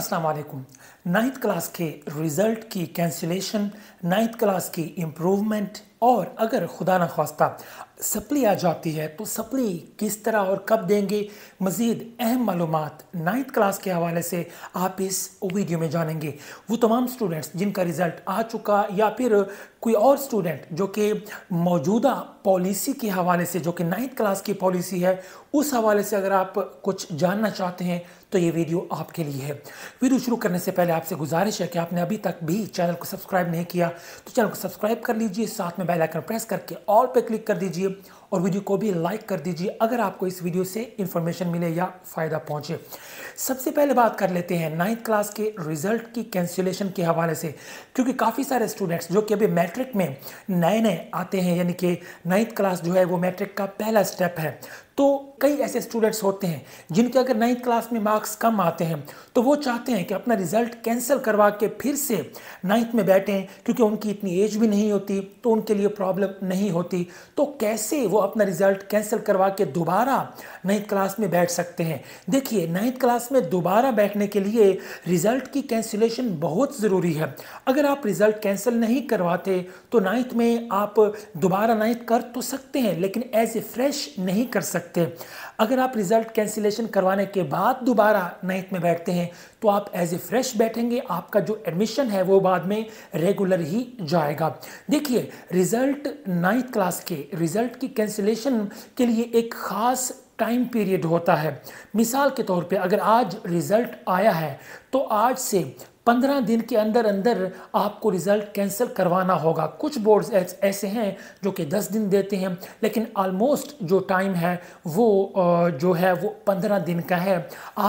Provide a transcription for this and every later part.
अस्सलाम वालेकुम ninth class के रिज़ल्ट की कैंसिलेशन नाइन्थ क्लास की इम्प्रूवमेंट और अगर खुदा न खास्ता सप्ली आ जाती है तो सप्ली किस तरह और कब देंगे मज़ीद अहम मालूम नाइन्थ क्लास के हवाले से आप इस वीडियो में जानेंगे वो तमाम स्टूडेंट्स जिनका रिज़ल्ट आ चुका या फिर कोई और स्टूडेंट जो कि मौजूदा पॉलिसी के हवाले से जो कि नाइन्थ क्लास की पॉलिसी है उस हवाले से अगर आप कुछ जानना चाहते हैं तो ये वीडियो आपके लिए है वीडियो शुरू करने से पहले आपसे गुजारिश है कि आपने अभी तक भी चैनल को सब्सक्राइब नहीं किया तो चैनल को सब्सक्राइब कर लीजिए साथ में बेल आइकन प्रेस करके ऑल पे क्लिक कर दीजिए और वीडियो को भी लाइक कर दीजिए अगर आपको इस वीडियो से इन्फॉर्मेशन मिले या फ़ायदा पहुंचे सबसे पहले बात कर लेते हैं नाइन्थ क्लास के रिजल्ट की कैंसिलेशन के हवाले से क्योंकि काफ़ी सारे स्टूडेंट्स जो कि अभी मैट्रिक में नए नए आते हैं यानी कि नाइन्थ क्लास जो है वो मैट्रिक का पहला स्टेप है तो कई ऐसे स्टूडेंट्स होते हैं जिनके अगर नाइन्थ क्लास में मार्क्स कम आते हैं तो वो चाहते हैं कि अपना रिजल्ट कैंसिल करवा के फिर से नाइन्थ में बैठें क्योंकि उनकी इतनी एज भी नहीं होती तो उनके लिए प्रॉब्लम नहीं होती तो कैसे वो अपना रिजल्ट कैंसिल करवा के दोबारा नाइन्थ क्लास में बैठ सकते हैं देखिए नाइन्थ क्लास में दोबारा बैठने के लिए रिजल्ट की कैंसिलेशन बहुत ज़रूरी है अगर आप रिजल्ट कैंसिल नहीं करवाते तो नाइन्थ में आप दोबारा नाइन्थ कर तो सकते हैं लेकिन एज ए फ्रेश नहीं कर सकते अगर आप रिजल्ट कैंसिलेशन करवाने के बाद दोबारा नाइन्थ में बैठते हैं तो आप एज ए फ्रेश बैठेंगे आपका जो एडमिशन है वो बाद में रेगुलर ही जाएगा देखिए रिजल्ट नाइन्थ क्लास के रिजल्ट की कैंसिलेशन के लिए एक ख़ास टाइम पीरियड होता है मिसाल के तौर पे अगर आज रिज़ल्ट आया है तो आज से पंद्रह दिन के अंदर अंदर आपको रिज़ल्ट कैंसिल करवाना होगा कुछ बोर्ड्स ऐसे हैं जो कि दस दिन देते हैं लेकिन आलमोस्ट जो टाइम है वो जो है वो पंद्रह दिन का है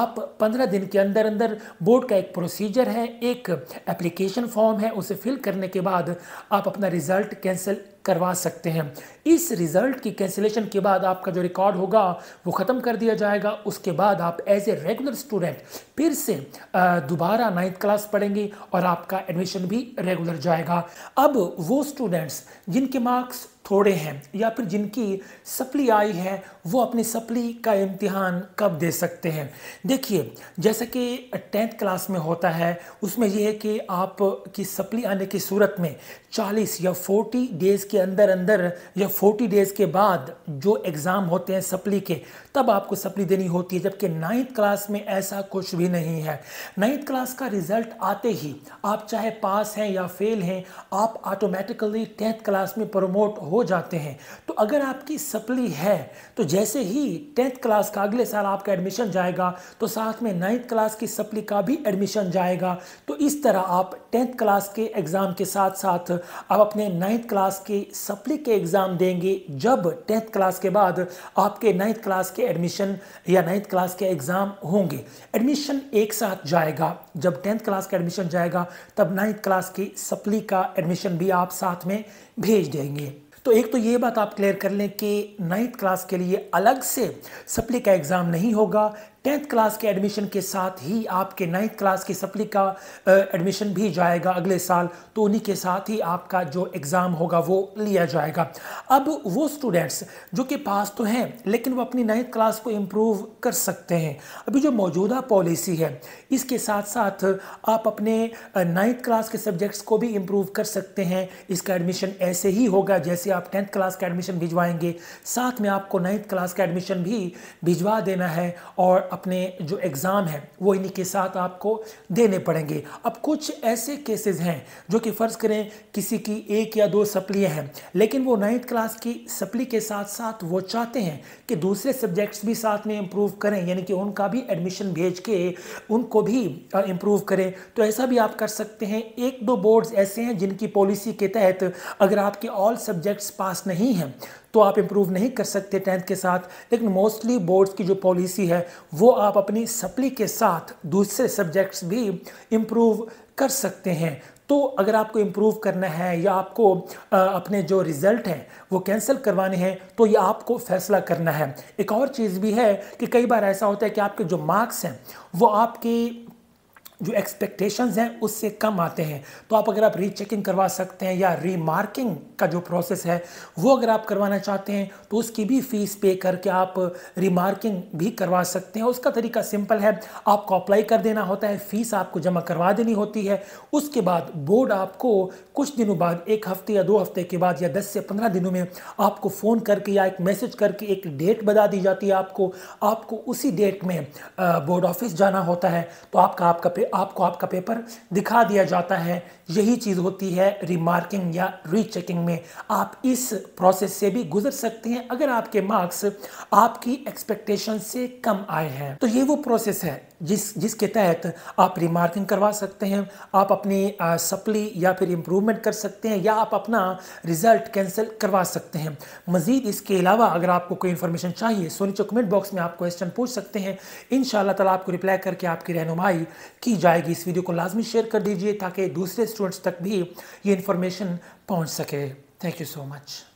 आप पंद्रह दिन के अंदर अंदर बोर्ड का एक प्रोसीजर है एक एप्लीकेशन फॉर्म है उसे फिल करने के बाद आप अपना रिज़ल्ट कैंसिल करवा सकते हैं इस रिज़ल्ट की कैंसिलेशन के बाद आपका जो रिकॉर्ड होगा वो ख़त्म कर दिया जाएगा उसके बाद आप एज ए रेगुलर स्टूडेंट फिर से दोबारा नाइन्थ क्लास पढ़ेंगे और आपका एडमिशन भी रेगुलर जाएगा अब वो स्टूडेंट्स जिनके मार्क्स थोड़े हैं या फिर जिनकी सप्ली आई है वो अपनी सप्ली का इम्तिहान कब दे सकते हैं देखिए जैसा कि टेंथ क्लास में होता है उसमें यह है कि आप की सप्ली आने की सूरत में 40 या 40 डेज़ के अंदर अंदर या 40 डेज़ के बाद जो एग्ज़ाम होते हैं सप्ली के तब आपको सप्ली देनी होती है जबकि नाइन्थ क्लास में ऐसा कुछ भी नहीं है नाइन्थ क्लास का रिज़ल्ट आते ही आप चाहे पास हैं या फेल हैं आप ऑटोमेटिकली टेंथ क्लास में प्रमोट हो जाते हैं तो अगर आपकी सप्ली है तो जैसे ही टेंथ क्लास का अगले साल आपका एडमिशन जाएगा तो साथ में नाइन्थ क्लास की सप्ली का भी एडमिशन जाएगा तो इस तरह आप टेंथ क्लास के एग्ज़ाम के साथ साथ आप अपने नाइन्थ क्लास के सप्ली के एग्ज़ाम देंगे जब टेंथ क्लास के बाद आपके नाइन्थ क्लास के एडमिशन या नाइन्थ क्लास के एग्ज़ाम होंगे एडमिशन एक साथ जाएगा जब टेंथ क्लास का एडमिशन जाएगा तब नाइन्थ क्लास की सप्ली का एडमिशन भी आप साथ में भेज देंगे तो एक तो ये बात आप क्लियर कर लें कि नाइन्थ क्लास के लिए अलग से सप्ली का एग्ज़ाम नहीं होगा टेंथ क्लास के एडमिशन के साथ ही आपके नाइन्थ क्लास की सप्ली का एडमिशन भी जाएगा अगले साल तो उन्हीं के साथ ही आपका जो एग्ज़ाम होगा वो लिया जाएगा अब वो स्टूडेंट्स जो कि पास तो हैं लेकिन वो अपनी नाइन्थ क्लास को इम्प्रूव कर सकते हैं अभी जो मौजूदा पॉलिसी है इसके साथ साथ आप अपने नाइन्थ क्लास के सब्जेक्ट्स को भी इम्प्रूव कर सकते हैं इसका एडमिशन ऐसे ही होगा जैसे आप टेंथ क्लास का एडमिशन भिजवाएंगे साथ में आपको नाइन्थ क्लास का एडमिशन भी भिजवा देना है और अपने जो एग्ज़ाम है वो इन्हीं के साथ आपको देने पड़ेंगे अब कुछ ऐसे केसेस हैं जो कि फ़र्ज़ करें किसी की एक या दो सप्लियाँ हैं लेकिन वो नाइन्थ क्लास की सप्ली के साथ साथ वो चाहते हैं कि दूसरे सब्जेक्ट्स भी साथ में इम्प्रूव करें यानी कि उनका भी एडमिशन भेज के उनको भी इम्प्रूव करें तो ऐसा भी आप कर सकते हैं एक दो बोर्ड्स ऐसे हैं जिनकी पॉलिसी के तहत अगर आपके ऑल सब्जेक्ट्स पास नहीं हैं तो आप इम्प्रूव नहीं कर सकते टेंथ के साथ लेकिन मोस्टली बोर्ड्स की जो पॉलिसी है वो आप अपनी सप्ली के साथ दूसरे सब्जेक्ट्स भी इम्प्रूव कर सकते हैं तो अगर आपको इम्प्रूव करना है या आपको आ, अपने जो रिज़ल्ट हैं वो कैंसिल करवाने हैं तो ये आपको फैसला करना है एक और चीज़ भी है कि कई बार ऐसा होता है कि आपके जो मार्क्स हैं वो आपकी जो एक्सपेक्टेशंस हैं उससे कम आते हैं तो आप अगर आप रीचेकिंग करवा सकते हैं या रीमार्किंग का जो प्रोसेस है वो अगर आप करवाना चाहते हैं तो उसकी भी फ़ीस पे करके आप रीमार्किंग भी करवा सकते हैं उसका तरीका सिंपल है आपको अप्लाई कर देना होता है फ़ीस आपको जमा करवा देनी होती है उसके बाद बोर्ड आपको कुछ दिनों बाद एक हफ्ते या दो हफ्ते के बाद या दस से पंद्रह दिनों में आपको फ़ोन करके या एक मैसेज करके एक डेट बता दी जाती है आपको आपको उसी डेट में बोर्ड ऑफिस जाना होता है तो आपका आपका पे आपको आपका पेपर दिखा दिया जाता है यही चीज़ होती है रिमार्किंग या रीचेकिंग में आप इस प्रोसेस से भी गुजर सकते हैं अगर आपके मार्क्स आपकी एक्सपेक्टेशन से कम आए हैं तो ये वो प्रोसेस है जिस जिसके तहत आप रिमार्किंग करवा सकते हैं आप अपनी सप्ली या फिर इम्प्रूवमेंट कर सकते हैं या आप अपना रिज़ल्ट कैंसिल करवा सकते हैं मज़ीद इसके अलावा अगर आपको कोई इन्फॉर्मेशन चाहिए सोनीचो कमेंट बॉक्स में आप क्वेश्चन पूछ सकते हैं इन शाला तला आपको रिप्लाई करके आपकी रहनुमाई की जाएगी इस वीडियो को लाजमी शेयर कर दीजिए ताकि दूसरे स्टूडेंट्स तक भी ये इन्फॉर्मेशन पहुँच सके थैंक यू सो मच